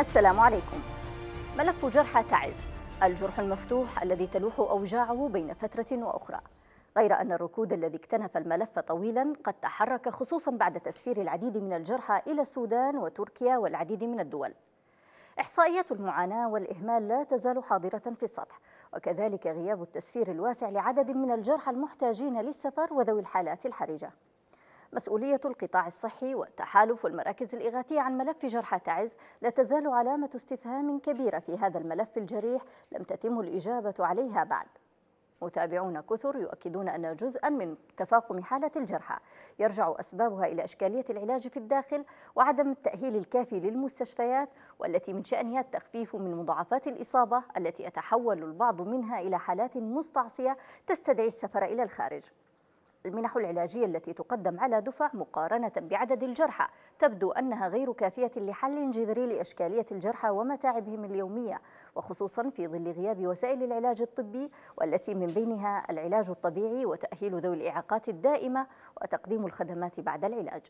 السلام عليكم ملف جرحى تعز الجرح المفتوح الذي تلوح أوجاعه بين فترة وأخرى غير أن الركود الذي اكتنف الملف طويلا قد تحرك خصوصا بعد تسفير العديد من الجرحى إلى السودان وتركيا والعديد من الدول إحصائيات المعاناة والإهمال لا تزال حاضرة في السطح وكذلك غياب التسفير الواسع لعدد من الجرحى المحتاجين للسفر وذوي الحالات الحرجة مسؤولية القطاع الصحي وتحالف المراكز الإغاثية عن ملف جرحى تعز لا تزال علامة استفهام كبيرة في هذا الملف الجريح لم تتم الإجابة عليها بعد متابعون كثر يؤكدون أن جزءا من تفاقم حالة الجرحى يرجع أسبابها إلى إشكالية العلاج في الداخل وعدم التأهيل الكافي للمستشفيات والتي من شأنها التخفيف من مضاعفات الإصابة التي يتحول البعض منها إلى حالات مستعصية تستدعي السفر إلى الخارج المنح العلاجية التي تقدم على دفع مقارنة بعدد الجرحى تبدو أنها غير كافية لحل جذري لإشكالية الجرحى ومتاعبهم اليومية وخصوصا في ظل غياب وسائل العلاج الطبي والتي من بينها العلاج الطبيعي وتأهيل ذوي الإعاقات الدائمة وتقديم الخدمات بعد العلاج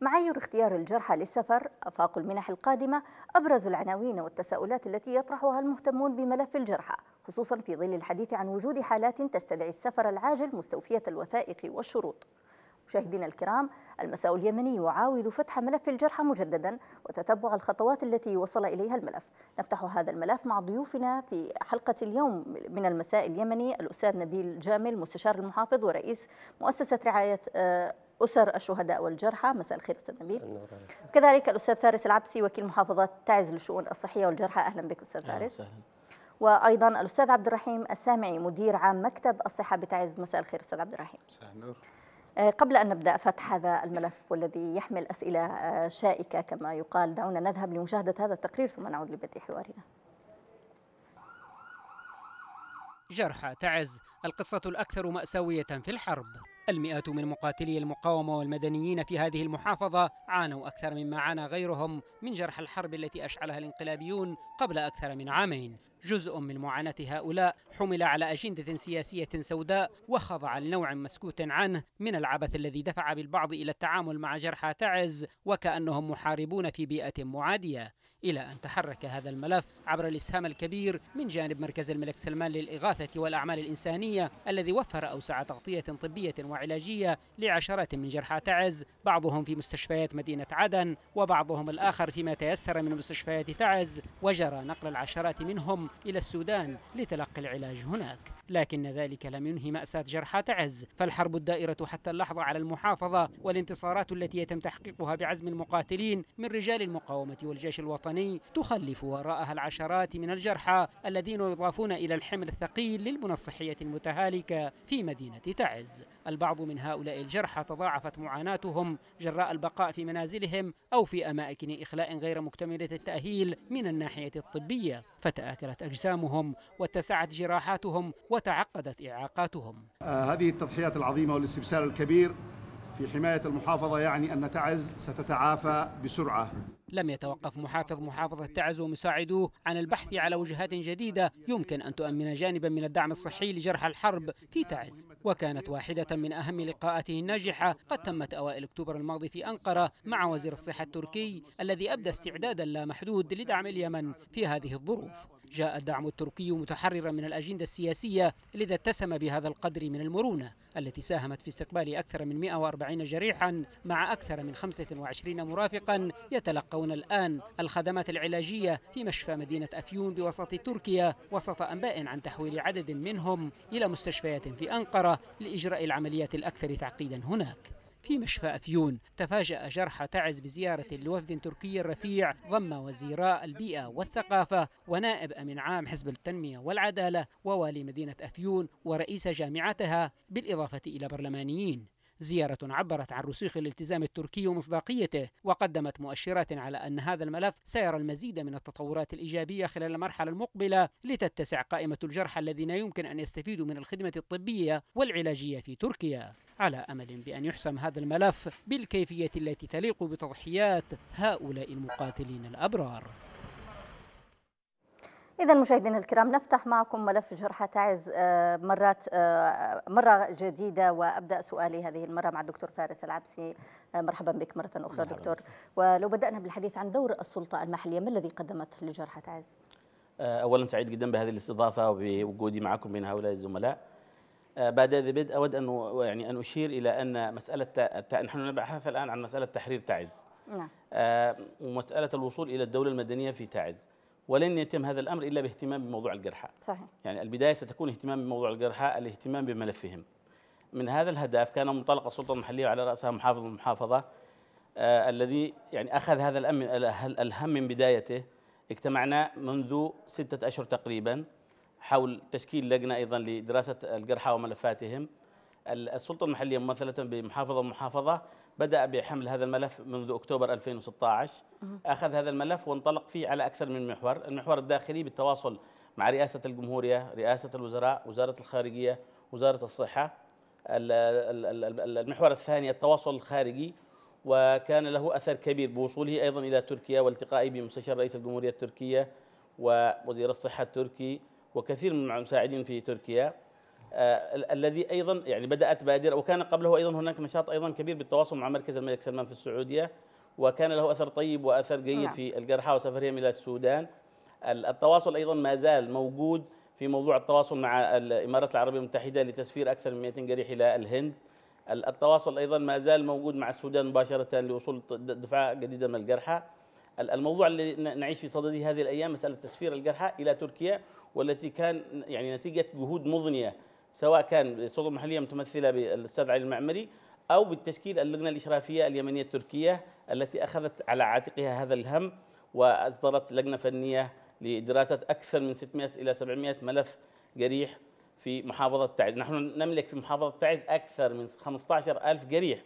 معايير اختيار الجرحى للسفر أفاق المنح القادمة أبرز العناوين والتساؤلات التي يطرحها المهتمون بملف الجرحى خصوصا في ظل الحديث عن وجود حالات تستدعي السفر العاجل مستوفية الوثائق والشروط مشاهدينا الكرام المساء اليمني يعاود فتح ملف الجرحى مجددا وتتبع الخطوات التي وصل إليها الملف نفتح هذا الملف مع ضيوفنا في حلقة اليوم من المساء اليمني الأستاذ نبيل جامل مستشار المحافظ ورئيس مؤسسة رعاية آه، أسر الشهداء والجرحى مساء الخير أستاذ نبيل كذلك الأستاذ فارس العبسي وكيل محافظة تعز للشؤون الصحية والجرحى أهلا بك أستاذ فارس أهلا وايضا الاستاذ عبد الرحيم السامعي مدير عام مكتب الصحه بتعز مساء الخير استاذ عبد الرحيم مساء النور آه، قبل أن نبدأ فتح هذا الملف والذي يحمل أسئلة آه، شائكة كما يقال دعونا نذهب لمشاهدة هذا التقرير ثم نعود لبدء حوارنا جرحى تعز القصة الأكثر مأساوية في الحرب المئات من مقاتلي المقاومة والمدنيين في هذه المحافظة عانوا أكثر مما عانى غيرهم من جرح الحرب التي أشعلها الانقلابيون قبل أكثر من عامين جزء من معاناة هؤلاء حمل على أجندة سياسية سوداء وخضع لنوع مسكوت عنه من العبث الذي دفع بالبعض إلى التعامل مع جرحى تعز وكأنهم محاربون في بيئة معادية إلى أن تحرك هذا الملف عبر الإسهام الكبير من جانب مركز الملك سلمان للإغاثة والأعمال الإنسانية الذي وفر أوسع تغطية طبية وعلاجية لعشرات من جرحى تعز بعضهم في مستشفيات مدينة عدن وبعضهم الآخر فيما تيسر من مستشفيات تعز وجرى نقل العشرات منهم إلى السودان لتلقي العلاج هناك لكن ذلك لم ينهي مأساة جرحى تعز فالحرب الدائرة حتى اللحظة على المحافظة والانتصارات التي يتم تحقيقها بعزم المقاتلين من رجال المقاومة والجيش الوطني تخلف وراءها العشرات من الجرحى الذين يضافون إلى الحمل الثقيل للبنى الصحية المتهالكة في مدينة تعز البعض من هؤلاء الجرحى تضاعفت معاناتهم جراء البقاء في منازلهم أو في أماكن إخلاء غير مكتملة التأهيل من الناحية الطبية فتآكلت أجسامهم واتسعت جراحاتهم وتعقدت إعاقاتهم آه، هذه التضحيات العظيمة والاستبسال الكبير في حماية المحافظة يعني أن تعز ستتعافى بسرعة لم يتوقف محافظ محافظة تعز ومساعدوه عن البحث على وجهات جديدة يمكن أن تؤمن جانبا من الدعم الصحي لجرحى الحرب في تعز وكانت واحدة من أهم لقاءاته الناجحة قد تمت أوائل أكتوبر الماضي في أنقرة مع وزير الصحة التركي الذي أبدى استعدادا لا محدود لدعم اليمن في هذه الظروف جاء الدعم التركي متحررا من الأجندة السياسية لذا اتسم بهذا القدر من المرونة التي ساهمت في استقبال أكثر من 140 جريحا مع أكثر من 25 مرافقا يتلقون الآن الخدمات العلاجية في مشفى مدينة أفيون بوسط تركيا وسط أنباء عن تحويل عدد منهم إلى مستشفيات في أنقرة لإجراء العمليات الأكثر تعقيدا هناك في مشفى أفيون تفاجأ جرحى تعز بزيارة لوفد تركي رفيع ضم وزيراء البيئة والثقافة ونائب أمين عام حزب التنمية والعدالة ووالي مدينة أفيون ورئيس جامعتها بالإضافة إلى برلمانيين زيارة عبرت عن رسوخ الالتزام التركي ومصداقيته وقدمت مؤشرات على أن هذا الملف سيرى المزيد من التطورات الإيجابية خلال المرحلة المقبلة لتتسع قائمة الجرحى الذين يمكن أن يستفيدوا من الخدمة الطبية والعلاجية في تركيا على أمل بأن يحسم هذا الملف بالكيفية التي تليق بتضحيات هؤلاء المقاتلين الأبرار إذا مشاهدينا الكرام نفتح معكم ملف جرحى تعز آه، مرات آه، مرة جديدة وأبدأ سؤالي هذه المرة مع الدكتور فارس العبسي آه، مرحبا بك مرة أخرى مرحبا. دكتور ولو بدأنا بالحديث عن دور السلطة المحلية ما الذي قدمته لجرحى تعز؟ أولا سعيد جدا بهذه الاستضافة وبوجودي معكم من هؤلاء الزملاء بعد ذي بدء أود أن يعني أن أشير إلى أن مسألة نحن نبحث الآن عن مسألة تحرير تعز نعم ومسألة الوصول إلى الدولة المدنية في تعز ولن يتم هذا الامر الا باهتمام بموضوع الجرحى. صحيح. يعني البدايه ستكون اهتمام بموضوع الجرحى، الاهتمام بملفهم. من هذا الهدف كان منطلق السلطه المحليه وعلى راسها محافظ المحافظه آه الذي يعني اخذ هذا الأمن الهم من بدايته. اجتمعنا منذ ستة اشهر تقريبا حول تشكيل لجنه ايضا لدراسه الجرحى وملفاتهم. السلطه المحليه ممثله بمحافظه المحافظه بدأ بحمل هذا الملف منذ أكتوبر 2016 أخذ هذا الملف وانطلق فيه على أكثر من محور المحور الداخلي بالتواصل مع رئاسة الجمهورية رئاسة الوزراء وزارة الخارجية وزارة الصحة المحور الثاني التواصل الخارجي وكان له أثر كبير بوصوله أيضا إلى تركيا والتقائي بمستشار رئيس الجمهورية التركية ووزير الصحة التركي وكثير من المساعدين في تركيا آه، الذي ايضا يعني بدات بادره وكان قبله ايضا هناك نشاط ايضا كبير بالتواصل مع مركز الملك سلمان في السعوديه وكان له اثر طيب واثر جيد نعم. في الجرحى وسفرهم الى السودان التواصل ايضا ما زال موجود في موضوع التواصل مع الامارات العربيه المتحده لتسفير اكثر من 200 جريح الى الهند التواصل ايضا ما زال موجود مع السودان مباشره لوصول دفعه جديده من الجرحى الموضوع الذي نعيش في صدده هذه الايام مساله تسفير الجرحى الى تركيا والتي كان يعني نتيجه جهود مضنيه سواء كان السلطه المحليه متمثله بالاستاذ علي المعمري او بالتشكيل اللجنه الاشرافيه اليمنيه التركيه التي اخذت على عاتقها هذا الهم واصدرت لجنه فنيه لدراسه اكثر من 600 الى 700 ملف جريح في محافظه تعز، نحن نملك في محافظه تعز اكثر من 15000 جريح.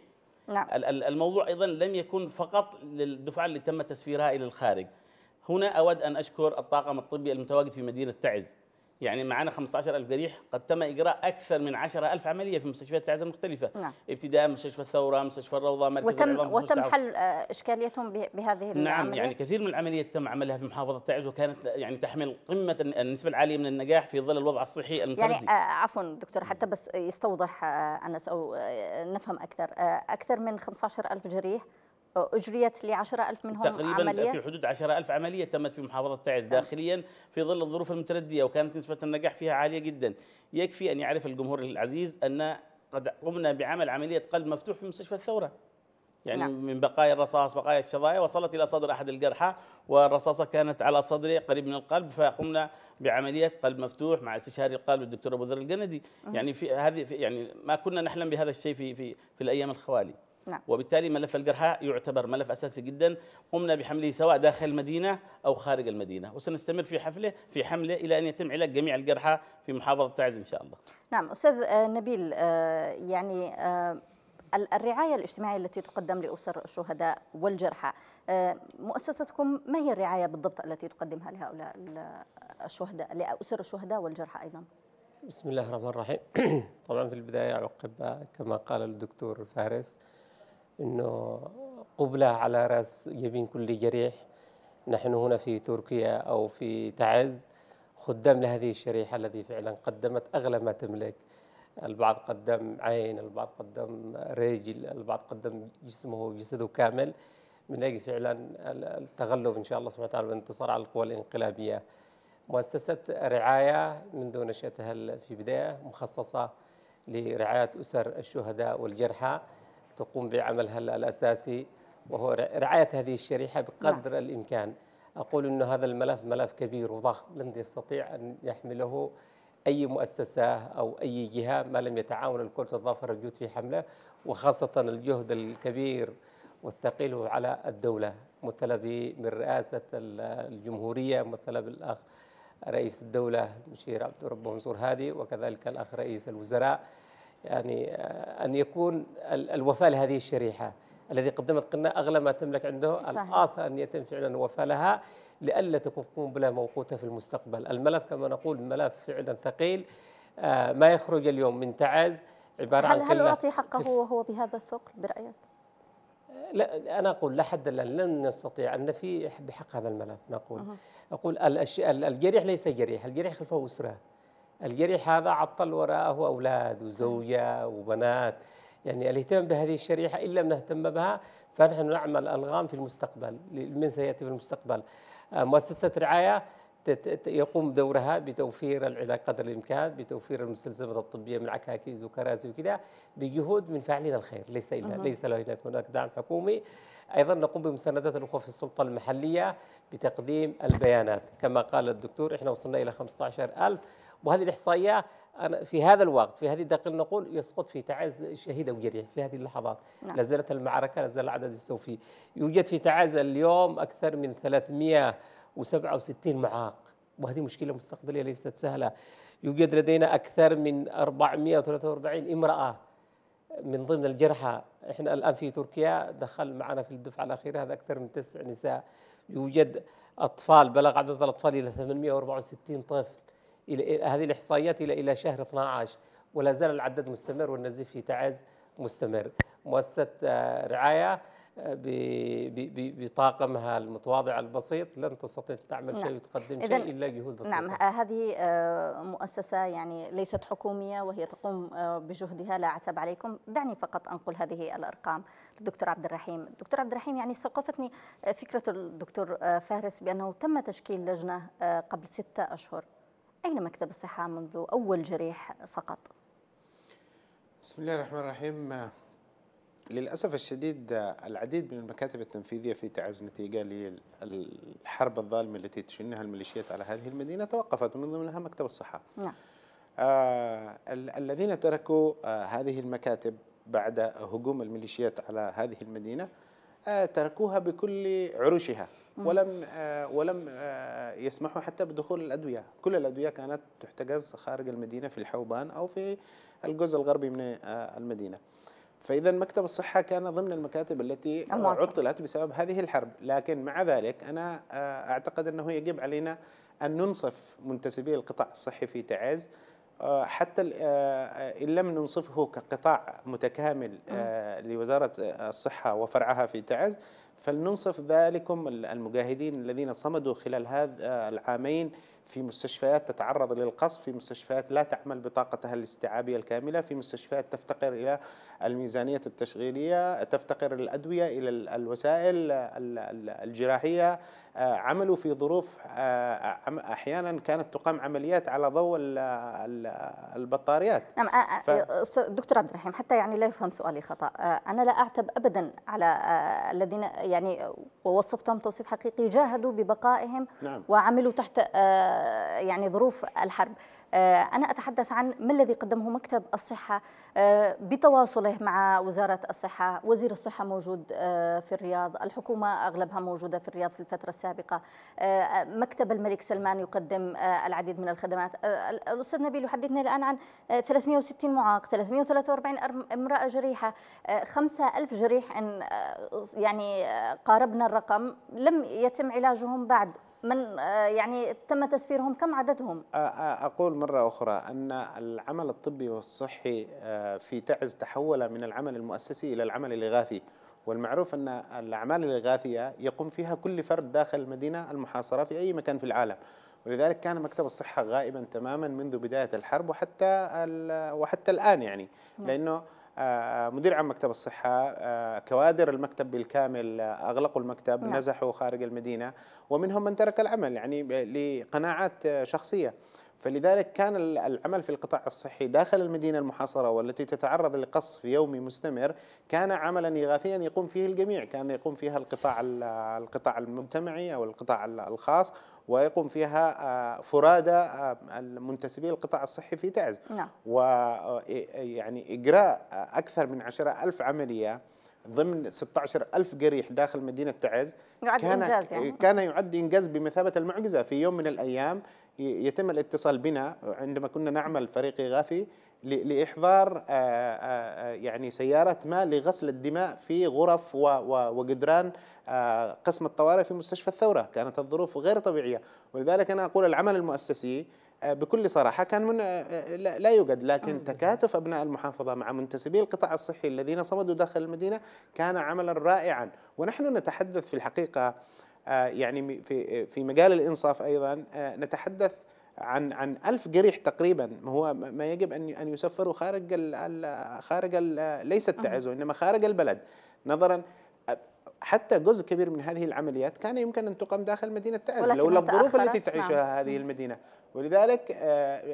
نعم. الموضوع ايضا لم يكن فقط للدفعه اللي تم تسفيرها الى الخارج. هنا اود ان اشكر الطاقم الطبي المتواجد في مدينه تعز يعني معنا 15000 جريح قد تم اجراء اكثر من 10000 عمليه في مستشفيات تعز المختلفه نعم. ابتداء مستشفى الثوره مستشفى الروضه مركز وتم وتم حل آه، اشكاليتهم بهذه نعم يعني العملية. يعني كثير من العمليات تم عملها في محافظه تعز وكانت يعني تحمل قمه النسبه العاليه من النجاح في ظل الوضع الصحي المتردي يعني آه، عفوا دكتور حتى بس يستوضح آه، انس او نفهم اكثر اكثر من 15000 جريح أجريت لعشرة ألف منهم تقريبا عملية؟ في حدود عشرة ألف عملية تمت في محافظة تعز نعم. داخليا في ظل الظروف المتردية وكانت نسبة النجاح فيها عالية جدا يكفي أن يعرف الجمهور العزيز أن قد قمنا بعمل عملية قلب مفتوح في مستشفى الثورة يعني نعم. من بقايا الرصاص بقايا الشظايا وصلت الى صدر احد الجرحى والرصاصه كانت على صدره قريب من القلب فقمنا بعمليه قلب مفتوح مع استشاري القلب الدكتور ابو ذر الجندي يعني في هذه يعني ما كنا نحلم بهذا الشيء في في في الايام الخوالي نعم. وبالتالي ملف الجرحى يعتبر ملف أساسي جدا قمنا بحمله سواء داخل المدينة أو خارج المدينة وسنستمر في حفله في حمله إلى أن يتم علاج جميع الجرحى في محافظة تعز إن شاء الله نعم أستاذ نبيل آه، يعني آه، الرعاية الاجتماعية التي تقدم لأسر الشهداء والجرحى آه، مؤسستكم ما هي الرعاية بالضبط التي تقدمها لهؤلاء الشهداء لأسر الشهداء والجرحى أيضا بسم الله الرحمن الرحيم طبعا في البداية عقب كما قال الدكتور فارس انه قبلة على راس يمين كل جريح نحن هنا في تركيا او في تعز خدام لهذه الشريحة الذي فعلا قدمت اغلى ما تملك البعض قدم عين البعض قدم رجل البعض قدم جسمه وجسده كامل من اجل فعلا التغلب ان شاء الله سبحانه وتعالى والانتصار على القوى الانقلابيه. مؤسسه رعايه منذ نشاتها في بدايه مخصصه لرعايه اسر الشهداء والجرحى. تقوم بعملها الأساسي وهو رعاية هذه الشريحة بقدر نعم. الإمكان أقول أن هذا الملف ملف كبير وضخم لن يستطيع أن يحمله أي مؤسسة أو أي جهة ما لم يتعاون الكل الظافرة الجهود في حمله وخاصة الجهد الكبير والثقيل على الدولة مثلة من رئاسة الجمهورية مثلة بالأخ رئيس الدولة المشير عبد الرب منصور هادي وكذلك الأخ رئيس الوزراء يعني آه، أن يكون الوفاء لهذه الشريحة الذي قدمت قلنا أغلى ما تملك عنده صحيح. الآصل أن يتم فعلا الوفاء لها لئلا تكون قنبلة موقوتة في المستقبل الملف كما نقول ملف فعلا ثقيل آه، ما يخرج اليوم من تعز عبارة هل عن هل أعطي حقه وهو بهذا الثقل برأيك؟ لا أنا أقول لا حد الآن لن نستطيع أن نفي بحق هذا الملف نقول أه. أقول الجريح ليس جريح الجريح خلفه أسرة الجريح هذا عطل وراءه أولاد وزوجة وبنات يعني الاهتمام بهذه الشريحة إن لم نهتم بها فنحن نعمل ألغام في المستقبل من سيأتي في المستقبل آه، مؤسسة رعاية يقوم دورها بتوفير العلاج قدر الامكان بتوفير المستلزمات الطبيه من عكاكيز وكراسي وكذا بجهود من فاعلين الخير ليس الا أه. ليس هناك هناك دعم حكومي ايضا نقوم بمساندات الاخوه في السلطه المحليه بتقديم البيانات كما قال الدكتور احنا وصلنا الى 15000 وهذه الإحصائية في هذا الوقت في هذه الدقيقة نقول يسقط في تعز او وجريح في هذه اللحظات نعم. لازالت المعركة لازال العدد السوفي يوجد في تعز اليوم أكثر من 367 معاق وهذه مشكلة مستقبلية ليست سهلة يوجد لدينا أكثر من 443 امرأة من ضمن الجرحى احنا الآن في تركيا دخل معنا في الدفعة الأخيرة هذا أكثر من تسع نساء يوجد أطفال بلغ عدد الأطفال إلى 864 طفل الى هذه الاحصائيات الى الى شهر 12 ولا زال العدد مستمر والنزيف في تعز مستمر. مؤسسه آه، رعايه آه، بطاقمها المتواضع البسيط لن تستطيع تعمل نعم. شيء وتقدم شيء الا جهود بسيطه. نعم آه، هذه مؤسسه يعني ليست حكوميه وهي تقوم بجهدها لا عتب عليكم، دعني فقط انقل هذه الارقام للدكتور عبد الرحيم، الدكتور عبد الرحيم يعني استوقفتني فكره الدكتور فارس بانه تم تشكيل لجنه قبل ستة اشهر أين مكتب الصحة منذ أول جريح سقط؟ بسم الله الرحمن الرحيم للأسف الشديد العديد من المكاتب التنفيذية في تعز نتيجة للحرب الظالمة التي تشنها الميليشيات على هذه المدينة توقفت من ضمنها مكتب الصحة نعم. آه الذين تركوا آه هذه المكاتب بعد هجوم الميليشيات على هذه المدينة آه تركوها بكل عروشها ولم آه، ولم آه، يسمحوا حتى بدخول الادويه، كل الادويه كانت تحتجز خارج المدينه في الحوبان او في الجزء الغربي من آه، المدينه. فاذا مكتب الصحه كان ضمن المكاتب التي عطلت بسبب هذه الحرب، لكن مع ذلك انا اعتقد انه يجب علينا ان ننصف منتسبي القطاع الصحي في تعز آه، حتى آه، ان لم ننصفه كقطاع متكامل آه، لوزاره الصحه وفرعها في تعز فلننصف ذلكم المجاهدين الذين صمدوا خلال هذا العامين في مستشفيات تتعرض للقصف في مستشفيات لا تعمل بطاقتها الاستيعابية الكاملة في مستشفيات تفتقر إلى الميزانية التشغيلية تفتقر الأدوية إلى الوسائل الجراحية آه، عملوا في ظروف آه، آه، احيانا كانت تقام عمليات على ضوء البطاريات نعم ف... دكتور عبد الرحيم حتى يعني لا يفهم سؤالي خطا انا لا اعتب ابدا على الذين يعني ووصفتهم توصيف حقيقي جاهدوا ببقائهم نعم. وعملوا تحت يعني ظروف الحرب آه، أنا أتحدث عن ما الذي قدمه مكتب الصحة آه، بتواصله مع وزارة الصحة وزير الصحة موجود آه، في الرياض الحكومة أغلبها موجودة في الرياض في الفترة السابقة مكتب الملك سلمان يقدم العديد من الخدمات الأستاذ نبيل يحدثنا الآن عن 360 معاق 343 امرأة جريحة 5000 جريح إن يعني قاربنا الرقم لم يتم علاجهم بعد من آه، يعني تم تسفيرهم كم عددهم؟ أقول مرة أخرى أن العمل الطبي والصحي آه، في تعز تحول من العمل المؤسسي إلى العمل الإغاثي والمعروف أن الأعمال الإغاثية يقوم فيها كل فرد داخل المدينة المحاصرة في أي مكان في العالم ولذلك كان مكتب الصحة غائبا تماما منذ بداية الحرب وحتى وحتى الآن يعني نعم. لأنه آه، مدير عام مكتب الصحة آه، كوادر المكتب بالكامل آه، أغلقوا المكتب نعم. نزحوا خارج المدينة ومنهم من ترك العمل يعني لقناعات شخصية فلذلك كان العمل في القطاع الصحي داخل المدينة المحاصرة والتي تتعرض لقصف يومي مستمر كان عملا إغاثيا يقوم فيه الجميع كان يقوم فيها القطاع القطاع المجتمعي أو القطاع الخاص ويقوم فيها آه، فرادى آه، المنتسبين القطاع الصحي في تعز نعم. ويعني آه، إجراء أكثر من عشرة ألف عملية ضمن 16 ألف جريح داخل مدينة تعز يعد كان, إنجاز يعني. كان يعد إنجاز بمثابة المعجزة في يوم من الأيام يتم الاتصال بنا عندما كنا نعمل فريق إغاثي لإحضار آه، آه، آه، يعني سيارات ما لغسل الدماء في غرف وجدران قسم الطوارئ في مستشفى الثورة كانت الظروف غير طبيعية ولذلك أنا أقول العمل المؤسسي بكل صراحة كان من لا يوجد لكن تكاتف أبناء المحافظة مع منتسبي القطاع الصحي الذين صمدوا داخل المدينة كان عملا رائعا ونحن نتحدث في الحقيقة يعني في في مجال الانصاف ايضا نتحدث عن عن ألف جريح تقريبا هو ما يجب أن أن يسفروا خارج الـ خارج الـ ليس التعز وإنما خارج البلد نظرا حتى جزء كبير من هذه العمليات كان يمكن أن تقام داخل مدينة تعز لولا الظروف التي تعيشها نعم. هذه المدينة ولذلك آه،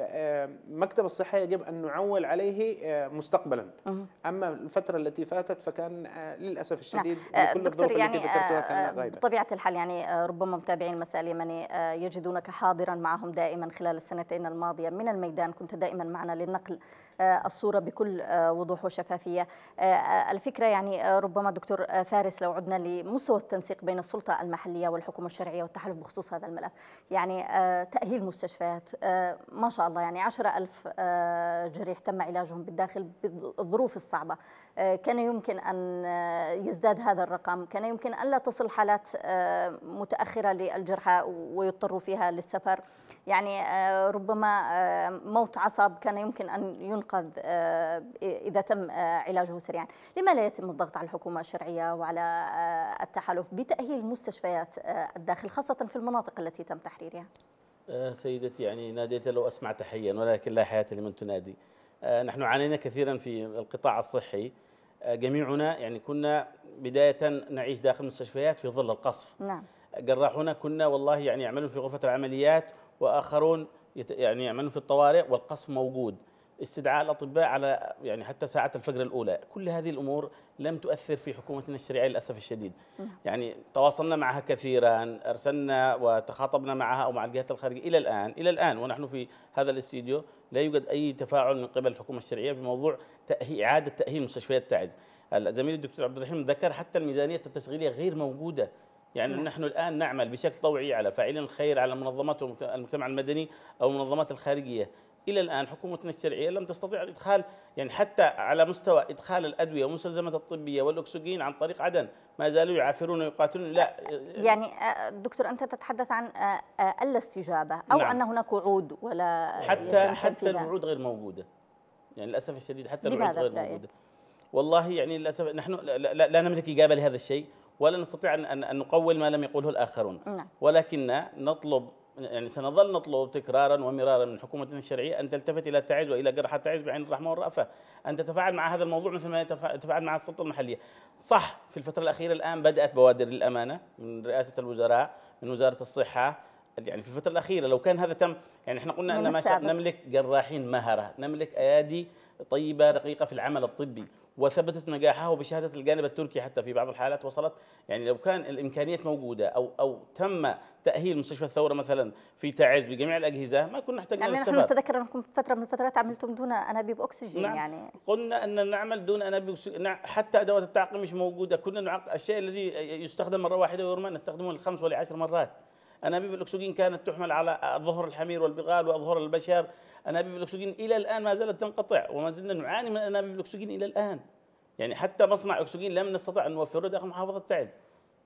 آه، مكتب الصحة يجب أن نعول عليه آه، مستقبلا أما الفترة التي فاتت فكان للأسف نعم. الشديد نعم. كل الظروف يعني التي ذكرتها كانت غايبة بطبيعة الحال يعني ربما متابعين المساء اليمني يجدونك حاضرا معهم دائما خلال السنتين الماضية من الميدان كنت دائما معنا للنقل آه، الصورة بكل آه، وضوح وشفافية آه، الفكرة يعني ربما دكتور فارس لو عدنا لمستوى التنسيق بين السلطة المحلية والحكومة الشرعية والتحالف بخصوص هذا الملف يعني تأهيل مستشفيات ما شاء الله يعني 10000 جريح تم علاجهم بالداخل بالظروف الصعبة كان يمكن أن يزداد هذا الرقم كان يمكن أن لا تصل حالات متأخرة للجرحى ويضطروا فيها للسفر يعني آه، ربما آه، موت عصب كان يمكن أن ينقذ آه، إذا تم علاجه سريعا لما لا يتم الضغط على الحكومة الشرعية وعلى التحالف بتأهيل مستشفيات الداخل خاصة في المناطق التي تم تحريرها سيدتي يعني ناديت لو أسمع تحيا ولكن لا حياة لمن تنادي نحن عانينا كثيرا في القطاع الصحي جميعنا يعني كنا بداية نعيش داخل المستشفيات في ظل القصف نعم جراحنا كنا والله يعني يعملون في غرفة العمليات واخرون يعني يعملون في الطوارئ والقصف موجود استدعاء الاطباء على يعني حتى ساعه الفجر الاولى كل هذه الامور لم تؤثر في حكومتنا الشرعيه للاسف الشديد يعني تواصلنا معها كثيرا ارسلنا وتخاطبنا معها او مع الجهات الخارجيه الى الان الى الان ونحن في هذا الاستديو لا يوجد اي تفاعل من قبل الحكومه الشرعيه في موضوع اعاده تاهيل مستشفيات تعز زميلي الدكتور عبد الرحيم ذكر حتى الميزانيه التشغيليه غير موجوده يعني نعم. نحن الآن نعمل بشكل طوعي على فاعلين الخير على منظمات المجتمع المدني أو المنظمات الخارجية الى الان حكومتنا الشرعيه لم تستطيع ادخال يعني حتى على مستوى ادخال الادويه والمستلزمات الطبيه والاكسجين عن طريق عدن ما زالوا يعافرون ويقاتلون لا يعني آه، دكتور انت تتحدث عن آه، آه، الاستجابه او نعم. ان هناك وعود ولا حتى حتى الوعود غير موجوده يعني للاسف الشديد حتى الوعود غير طيب. موجوده والله يعني للاسف نحن لا, لا, لا نملك اجابه لهذا الشيء ولا نستطيع أن ان نقول ما لم يقوله الآخرون نعم. ولكن نطلب يعني سنظل نطلب تكرارا ومرارا من حكومتنا الشرعية أن تلتفت إلى تعز وإلى جرحى تعز بعين الرحمة والرأفة أن تتفاعل مع هذا الموضوع مثل ما تتفاعل مع السلطة المحلية صح في الفترة الأخيرة الآن بدأت بوادر للأمانة من رئاسة الوزراء من وزارة الصحة يعني في الفترة الأخيرة لو كان هذا تم يعني احنا قلنا أن ما نملك جراحين مهرة نملك أيادي طيبة رقيقة في العمل الطبي وثبتت نجاحه بشهادة الجانب التركي حتى في بعض الحالات وصلت يعني لو كان الإمكانيات موجودة أو أو تم تأهيل مستشفى الثورة مثلا في تعز بجميع الأجهزة ما كنا نحتاج يعني نحن نتذكر أنكم فترة من الفترات عملتم دون أنابيب أكسجين نعم يعني قلنا أن نعمل دون أنابيب أكسجين حتى أدوات التعقيم مش موجودة كنا نعق... الشيء الذي يستخدم مرة واحدة ويرمى نستخدمه لخمس والعشر مرات أنابيب الأكسجين كانت تحمل على ظهر الحمير والبغال وأظهر البشر أنابيب الأكسجين إلى الآن ما زالت تنقطع وما زلنا نعاني من أنابيب الأكسجين إلى الآن يعني حتى مصنع أكسجين لم نستطع أن نوفره داخل محافظة تعز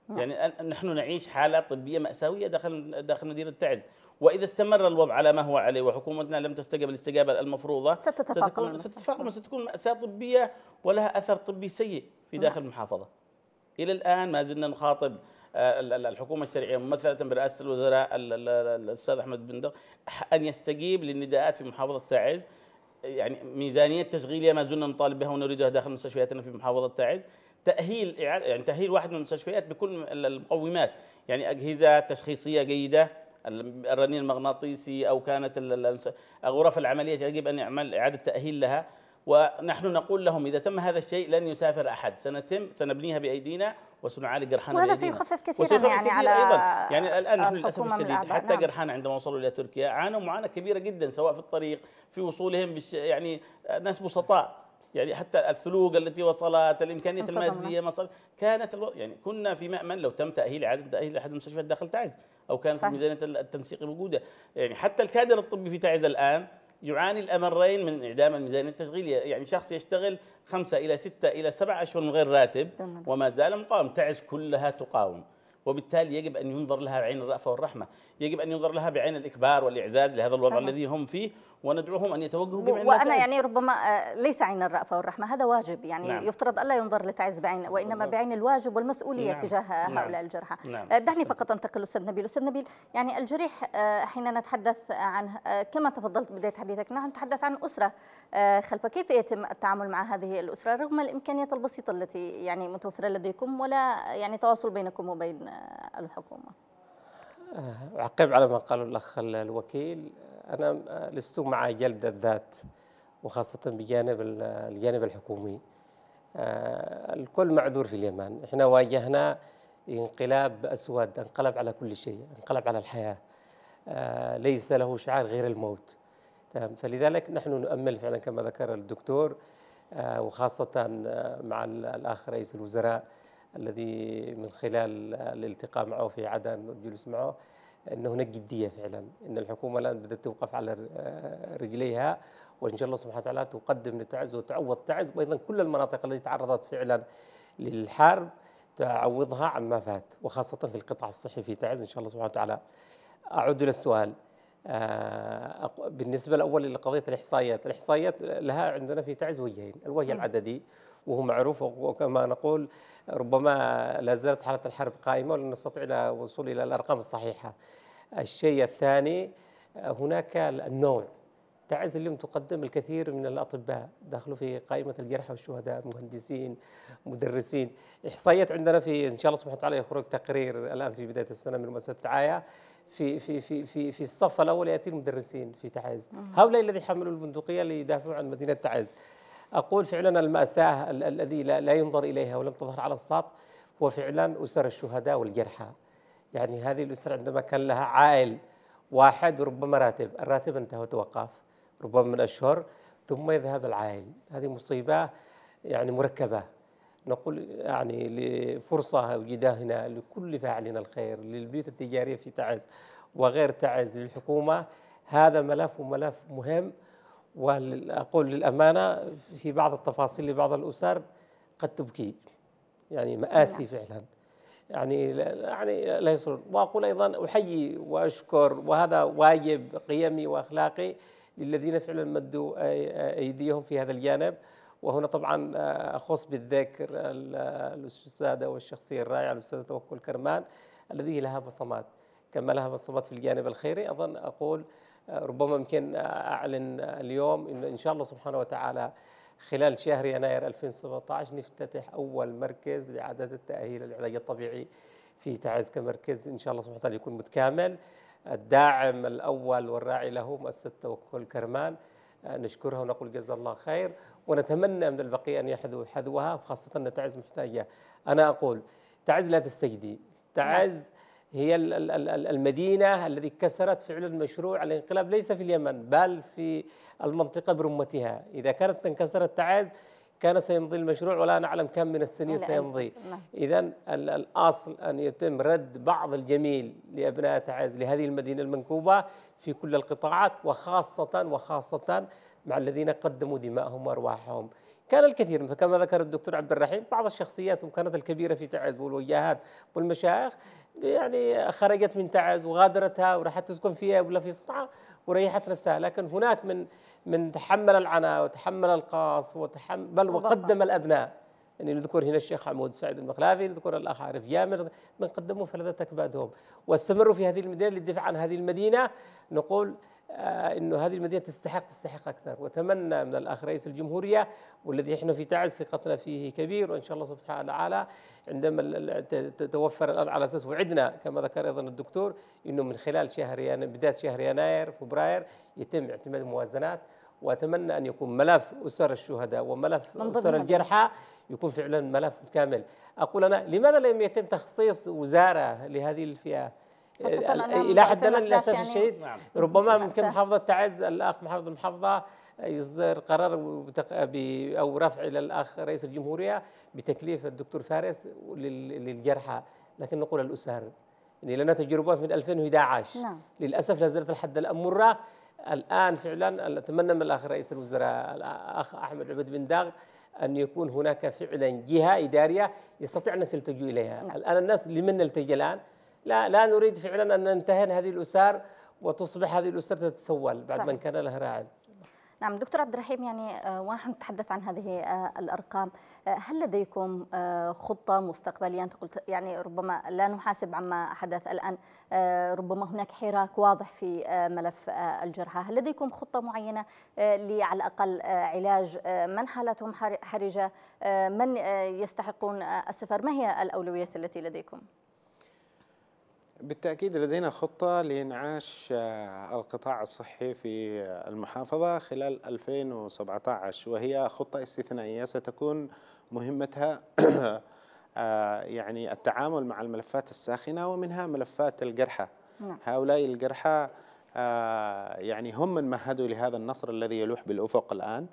نعم. يعني نحن نعيش حالة طبية مأساوية داخل داخل مدينة تعز وإذا استمر الوضع على ما هو عليه وحكومتنا لم تستجب الاستجابة المفروضة ستتفاقم ستتفاقم ستكون مأساة طبية ولها أثر طبي سيء في نعم. داخل المحافظة إلى الآن ما زلنا نخاطب آه، الحكومه الشرعيه ممثله برئاسه الوزراء الاستاذ احمد بندق ان يستجيب للنداءات في محافظه تعز يعني ميزانيه تشغيليه ما زلنا نطالب بها ونريدها داخل مستشفياتنا في محافظه تعز تاهيل يعني تاهيل واحد من المستشفيات بكل المقومات يعني اجهزه تشخيصيه جيده الرنين المغناطيسي او كانت غرف العمليات يجب ان يعمل اعاده تاهيل لها ونحن نقول لهم إذا تم هذا الشيء لن يسافر أحد سنتم سنبنيها بأيدينا وسنعالج جرحانا وهذا سيخفف كثيرا يعني كثير على أيضا يعني الآن نحن للأسف الشديد حتى نعم. جرحانا عندما وصلوا إلى تركيا عانوا معاناة كبيرة جدا سواء في الطريق في وصولهم يعني ناس بسطاء يعني حتى الثلوج التي وصلت الامكانيات الماديه ما كانت الو... يعني كنا في مامن لو تم تاهيل اعاده تاهيل احد المستشفيات داخل تعز او كانت ميزانيه التنسيق موجوده يعني حتى الكادر الطبي في تعز الان يعاني الأمرين من إعدام الميزانية التشغيلية يعني شخص يشتغل خمسة إلى ستة إلى سبعة أشهر من غير راتب وما زال مقاوم تعز كلها تقاوم وبالتالي يجب أن ينظر لها بعين الرأفة والرحمة يجب أن ينظر لها بعين الإكبار والإعزاز لهذا الوضع صحيح. الذي هم فيه وندعوهم أن يتوجهوا بعين وأنا يعني ربما آه، ليس عين الرأفة والرحمة هذا واجب يعني نعم. يفترض ألا ينظر لتعز بعين وإنما نعم. بعين الواجب والمسؤولية نعم. تجاه نعم. هؤلاء الجرحى نعم. آه، دعني فقط أنتقل أستاذ نبيل أستاذ نبيل يعني الجريح آه، حين نتحدث عنه كما تفضلت بداية حديثك نحن نتحدث عن أسرة خلف كيف يتم التعامل مع هذه الأسرة رغم الإمكانيات البسيطة التي يعني متوفرة لديكم ولا يعني تواصل بينكم وبين الحكومة أعقب على ما قاله الأخ الوكيل أنا لست مع جلد الذات وخاصة بجانب الجانب الحكومي آه، الكل معذور في اليمن احنا واجهنا انقلاب أسود انقلب على كل شيء انقلب على الحياة آه، ليس له شعار غير الموت فلذلك نحن نؤمل فعلا كما ذكر الدكتور آه، وخاصة مع الأخ رئيس الوزراء الذي من خلال الالتقاء معه في عدن والجلوس معه أن هناك جديه فعلا ان الحكومه الان بدات توقف على رجليها وان شاء الله سبحانه وتعالى تقدم لتعز وتعوض تعز وايضا كل المناطق التي تعرضت فعلا للحرب تعوضها عما فات وخاصه في القطاع الصحي في تعز ان شاء الله سبحانه وتعالى. اعود الى السؤال آه، بالنسبه الاول لقضيه الاحصائيات، الاحصائيات لها عندنا في تعز وجهين، الوجه نعم. العددي وهو معروف وكما نقول ربما لا زالت حالة الحرب قائمة ولن نستطيع إلى الوصول إلى الأرقام الصحيحة الشيء الثاني هناك النوع تعز اليوم تقدم الكثير من الأطباء دخلوا في قائمة الجرحى والشهداء مهندسين مدرسين إحصائيات عندنا في إن شاء الله سبحانه وتعالى يخرج تقرير الآن في بداية السنة من مؤسسة العاية في في في في في الصف الاول ياتي المدرسين في تعز، آه. هؤلاء الذي حملوا البندقيه ليدافعوا عن مدينه تعز، أقول فعلا المأساة الذي لا ينظر إليها ولم تظهر على الساط هو فعلا أسر الشهداء والجرحى يعني هذه الأسر عندما كان لها عائل واحد وربما راتب الراتب انتهى وتوقف ربما من أشهر ثم يذهب العائل هذه مصيبة يعني مركبة نقول يعني لفرصة وجداهنا لكل فاعلين الخير للبيوت التجارية في تعز وغير تعز للحكومة هذا ملف وملف مهم وأقول للأمانة في بعض التفاصيل لبعض الأسر قد تبكي يعني مآسي نعم. فعلا يعني يعني لا يصير وأقول أيضا أحيي وأشكر وهذا واجب قيمي وأخلاقي للذين فعلا مدوا أيديهم في هذا الجانب وهنا طبعا أخص بالذكر الأستاذة والشخصية الرائعة الأستاذة توكل كرمان الذي لها بصمات كما لها بصمات في الجانب الخيري أظن أقول ربما يمكن اعلن اليوم انه ان شاء الله سبحانه وتعالى خلال شهر يناير 2017 نفتتح اول مركز لاعاده التاهيل العلاج الطبيعي في تعز كمركز ان شاء الله سبحانه وتعالى يكون متكامل الداعم الاول والراعي له مؤسسه توكل كرمان نشكرها ونقول جزا الله خير ونتمنى من البقيه ان يحذو حذوها خاصه ان تعز محتاجه انا اقول تعز لا تستجدي تعز لا. نعم. هي المدينة التي كسرت فعل المشروع الانقلاب ليس في اليمن بل في المنطقة برمتها إذا كانت انكسرت تعز كان سيمضي المشروع ولا نعلم كم من السنين سيمضي نعم. إذا الأصل أن يتم رد بعض الجميل لأبناء تعز لهذه المدينة المنكوبة في كل القطاعات وخاصة وخاصة مع الذين قدموا دماءهم وأرواحهم كان الكثير مثل كما ذكر الدكتور عبد الرحيم بعض الشخصيات وكانت الكبيرة في تعز والوجاهات والمشايخ يعني خرجت من تعز وغادرتها وراحت تسكن فيها ولا في صنعاء وريحت نفسها لكن هناك من من تحمل العناء وتحمل القاص وتحمل بل وقدم الابناء يعني نذكر هنا الشيخ عمود سعد المخلافي نذكر الاخ عارف يامر من قدموا فلذة اكبادهم واستمروا في هذه المدينه للدفاع عن هذه المدينه نقول آه، انه هذه المدينه تستحق تستحق اكثر واتمنى من الاخ رئيس الجمهوريه والذي احنا في تعز ثقتنا فيه كبير وان شاء الله سبحانه وتعالى عندما توفر الان على اساس وعدنا كما ذكر ايضا الدكتور انه من خلال شهر يناير بدايه شهر يناير فبراير يتم اعتماد الموازنات واتمنى ان يكون ملف اسر الشهداء وملف اسر الجرحى يكون فعلا ملف كامل اقول انا لماذا لم يتم تخصيص وزاره لهذه الفئه آه، الى حد الان للاسف يعني الشديد نعم. ربما ممكن محافظه تعز الاخ محافظ المحافظه يصدر قرار آه، او رفع الى الاخ رئيس الجمهوريه بتكليف الدكتور فارس للجرحى لكن نقول الاسر يعني لنا تجربه من 2011 نعم. للاسف لا زالت لحد الان مره الان فعلا اتمنى من الاخ رئيس الوزراء الاخ احمد عبد بن داغ ان يكون هناك فعلا جهه اداريه يستطيع الناس يلتجوا اليها نعم. الان الناس لمن نلتجي الان؟ لا لا نريد فعلا ان ننتهن هذه الاسر وتصبح هذه الاسر تتسول بعد من كان لها راعٍ. نعم دكتور عبد الرحيم يعني آه، ونحن نتحدث عن هذه آه، الارقام آه، هل لديكم خطه مستقبليه انت قلت يعني ربما لا نحاسب عما حدث الان ربما هناك حراك واضح في ملف الجرحى هل لديكم خطه معينه على الاقل علاج من حالتهم حرجه من يستحقون السفر ما هي الاولويات التي لديكم بالتأكيد لدينا خطة لإنعاش آه، القطاع الصحي في المحافظة خلال 2017 وهي خطة استثنائية ستكون مهمتها آه، يعني التعامل مع الملفات الساخنة ومنها ملفات الجرحى نعم. هؤلاء الجرحى آه، يعني هم من مهدوا لهذا النصر الذي يلوح بالأفق الآن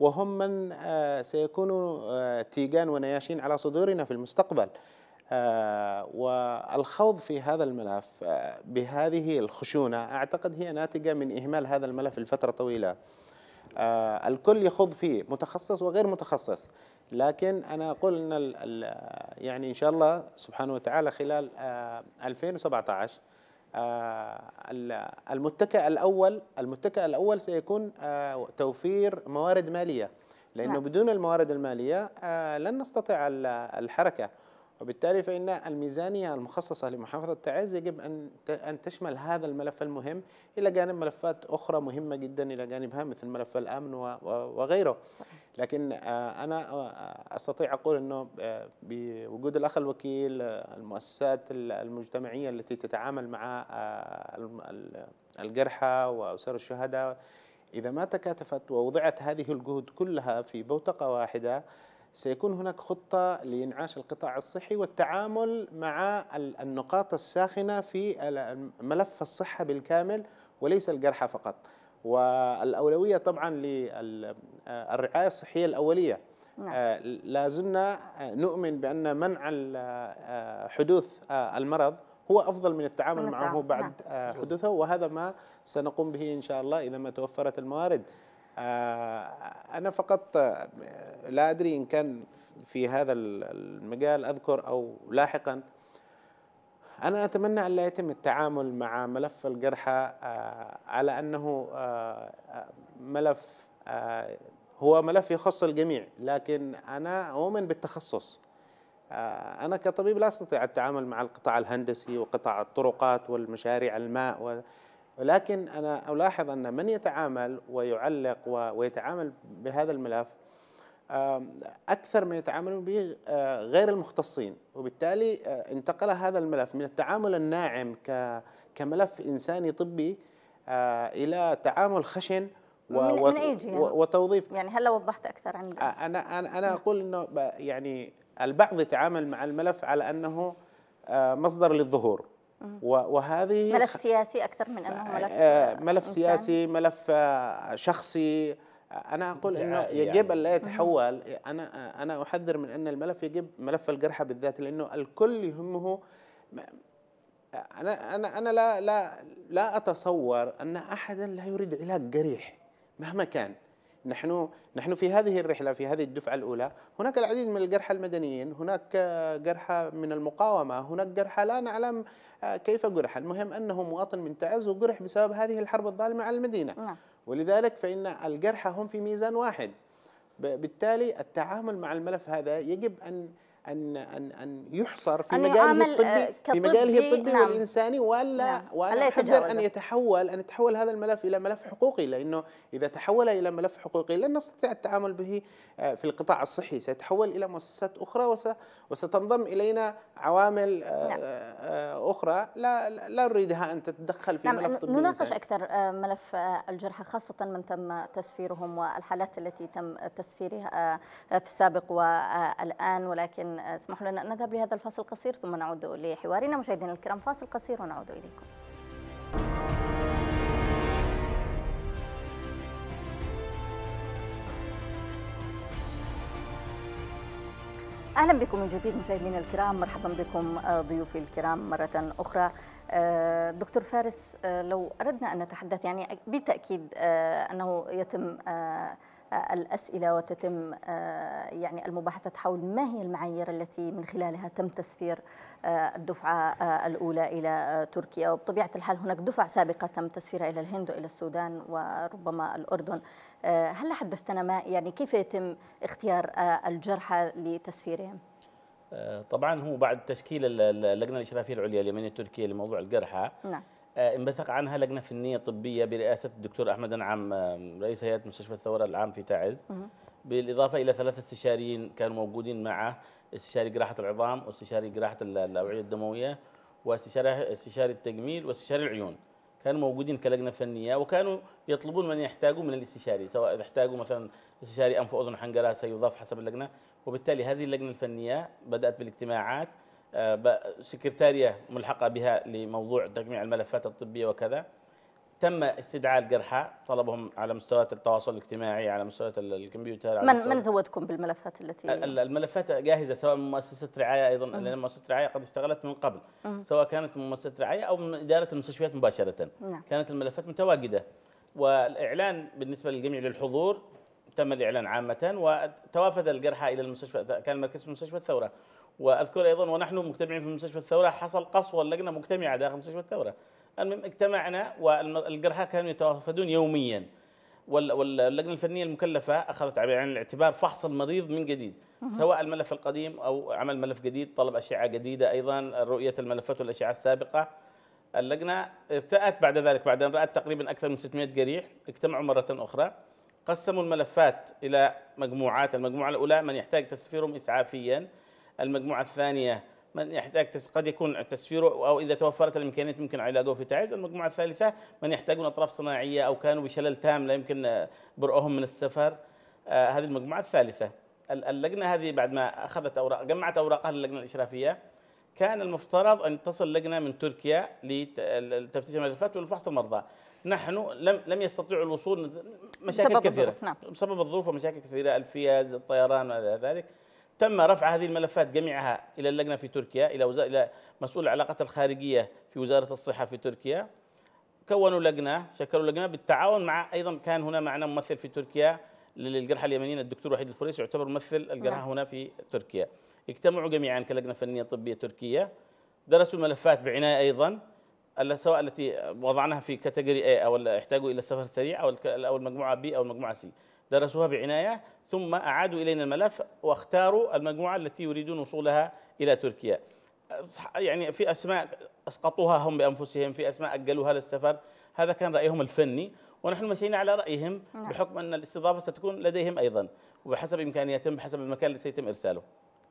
وهم من سيكونوا تيجان ونياشين على صدورنا في المستقبل آه، والخوض في هذا الملف آه، بهذه الخشونة أعتقد هي ناتجة من إهمال هذا الملف لفترة طويلة آه، الكل يخوض فيه متخصص وغير متخصص لكن أنا أقول أن يعني إن شاء الله سبحانه وتعالى خلال 2017 المتكأ الأول المتكأ الأول سيكون توفير موارد مالية لأنه نعم. بدون الموارد المالية لن نستطيع الحركة وبالتالي فإن الميزانية المخصصة لمحافظة تعز يجب أن أن تشمل هذا الملف المهم إلى جانب ملفات أخرى مهمة جدا إلى جانبها مثل ملف الأمن وغيره لكن آه، أنا آه، أستطيع أقول أنه آه، بوجود الأخ الوكيل المؤسسات المجتمعية التي تتعامل مع الجرحى وأسر الشهداء إذا ما تكاتفت ووضعت هذه الجهود كلها في بوتقة واحدة سيكون هناك خطة لإنعاش القطاع الصحي والتعامل مع النقاط الساخنة في ملف الصحة بالكامل وليس الجرحى فقط والأولوية طبعا للرعاية الصحية الأولية نعم. آه، لا زلنا نؤمن بأن منع آه، حدوث آه، المرض هو أفضل من التعامل معه بعد نعم. حدوثه وهذا ما سنقوم به إن شاء الله إذا ما توفرت الموارد آه، أنا فقط آه، لا أدري إن كان في هذا المجال أذكر أو لاحقا أنا أتمنى أن لا يتم التعامل مع ملف الجرحى آه، على أنه ملف هو ملف يخص الجميع لكن أنا أؤمن بالتخصص أنا كطبيب لا أستطيع التعامل مع القطاع الهندسي وقطاع الطرقات والمشاريع الماء و... ولكن أنا ألاحظ أن من يتعامل ويعلق ويتعامل بهذا الملف أكثر ما يتعامل به آه، غير المختصين وبالتالي آه، انتقل هذا الملف من التعامل الناعم كملف إنساني طبي آه، إلى تعامل خشن و من اي جهه؟ وتوظيف يعني هلا وضحت اكثر عن انا انا اقول انه يعني البعض يتعامل مع الملف على انه مصدر للظهور وهذه ملف سياسي اكثر من انه ملف آه، ملف سياسي ملف آه، شخصي آه، انا اقول انه يعني. يجب يعني. لا يتحول انا انا احذر من ان الملف يجب ملف الجرحى بالذات لانه الكل يهمه انا انا انا لا لا لا اتصور ان احدا لا يريد علاج جريح مهما كان نحن نحن في هذه الرحله في هذه الدفعه الاولى هناك العديد من الجرحى المدنيين هناك جرحى من المقاومه هناك جرحى لا نعلم آه، كيف جرح المهم انه مواطن من تعز وجرح بسبب هذه الحرب الظالمه على المدينه نعم. ولذلك فان الجرحى هم في ميزان واحد بالتالي التعامل مع الملف هذا يجب ان ان ان ان يحصر في مجاله الطبي آه، في مجاله الطبي نعم والانساني ولا نعم ولا يقدر ان يتحول ان يتحول هذا الملف الى ملف حقوقي لانه اذا تحول الى ملف حقوقي لن نستطيع التعامل به آه، في القطاع الصحي سيتحول الى مؤسسات اخرى وستنضم الينا عوامل آه، نعم. اخرى لا لا نريدها ان تتدخل في نعم ملف طبي نناقش اكثر ملف الجرحى خاصه من تم تسفيرهم والحالات التي تم تسفيرها في السابق والان ولكن اسمحوا لنا أن نذهب لهذا الفاصل القصير ثم نعود لحوارنا مشاهدينا الكرام فاصل قصير ونعود إليكم اهلا بكم من جديد مشاهدينا الكرام مرحبا بكم آه، ضيوفي الكرام مره اخرى آه، دكتور فارس آه، لو اردنا ان نتحدث يعني بالتاكيد انه يتم الأسئلة وتتم آه، يعني المباحثة حول ما هي المعايير التي من خلالها تم تسفير آه، الدفعة آه، الأولى إلى تركيا وبطبيعة الحال هناك دفع سابقة تم تسفيرها إلى الهند وإلى السودان وربما الأردن هل حدثتنا ما يعني كيف يتم اختيار الجرحى لتسفيرهم؟ طبعا هو بعد تشكيل اللجنة الإشرافية العليا اليمنية التركية لموضوع الجرحى نعم آه، انبثق عنها لجنه فنيه طبيه برئاسه الدكتور احمد انعم رئيس هيئه مستشفى الثوره العام في تعز بالاضافه الى ثلاثه استشاريين كانوا موجودين معه استشاري جراحه العظام واستشاري جراحه الاوعيه الدمويه واستشاري استشاري التجميل واستشاري العيون كانوا موجودين كلجنه فنيه وكانوا يطلبون من يحتاجوا من الاستشاري سواء اذا احتاجوا مثلا استشاري انف واذن حنجره سيضاف حسب اللجنه وبالتالي هذه اللجنه الفنيه بدات بالاجتماعات سكرتارية ملحقة بها لموضوع تجميع الملفات الطبية وكذا تم استدعاء الجرحى طلبهم على مستويات التواصل الاجتماعي على مستويات الكمبيوتر على من من زودكم بالملفات التي الملفات جاهزه سواء من مؤسسه رعايه ايضا مم. لان مؤسسه رعايه قد اشتغلت من قبل مم. سواء كانت من مؤسسه رعايه او من اداره المستشفيات مباشره نعم. كانت الملفات متواجده والاعلان بالنسبه للجميع للحضور تم الاعلان عامه وتوافد الجرحى الى المستشفى كان مركز في مستشفى الثوره واذكر ايضا ونحن مجتمعين في مستشفى الثوره حصل قصوى اللجنه مجتمعه داخل مستشفى الثوره المهم اجتمعنا والجرحى كانوا يتوافدون يوميا واللجنه الفنيه المكلفه اخذت بعين عين الاعتبار فحص المريض من جديد سواء الملف القديم او عمل ملف جديد طلب اشعه جديده ايضا رؤيه الملفات والاشعه السابقه اللجنه ارتأت بعد ذلك بعد ان رأت تقريبا اكثر من 600 جريح اجتمعوا مره اخرى قسموا الملفات الى مجموعات المجموعه الاولى من يحتاج تسفيرهم اسعافيا المجموعة الثانية من يحتاج قد يكون تسفيره او اذا توفرت الامكانيات ممكن علاجه في تعز، المجموعه الثالثه من يحتاجون اطراف صناعيه او كانوا بشلل تام لا يمكن برؤهم من السفر آه هذه المجموعه الثالثه. اللجنه هذه بعد ما اخذت اوراق جمعت اوراقها للجنه الاشرافيه كان المفترض ان تصل لجنه من تركيا لتفتيش الملفات والفحص المرضى. نحن لم لم يستطيعوا الوصول مشاكل بسبب كثيره الظروف نعم. بسبب الظروف ومشاكل كثيره الفيز الطيران وما الى ذلك. تم رفع هذه الملفات جميعها إلى اللجنة في تركيا إلى وزارة إلى مسؤول العلاقات الخارجية في وزارة الصحة في تركيا كونوا لجنة شكلوا لجنة بالتعاون مع أيضا كان هنا معنا ممثل في تركيا للجرحى اليمنيين الدكتور وحيد الفريس يعتبر ممثل الجرحى نعم. هنا في تركيا اجتمعوا جميعا كلجنة فنية طبية تركية درسوا الملفات بعناية أيضا سواء التي وضعناها في كاتيجوري اي أو يحتاجوا إلى سفر سريع أو أو المجموعة بي أو المجموعة سي درسوها بعناية ثم أعادوا إلينا الملف واختاروا المجموعة التي يريدون وصولها إلى تركيا يعني في أسماء أسقطوها هم بأنفسهم في أسماء أجلوها للسفر هذا كان رأيهم الفني ونحن مشينا على رأيهم نعم. بحكم أن الاستضافة ستكون لديهم أيضا وبحسب إمكانياتهم بحسب المكان الذي سيتم إرساله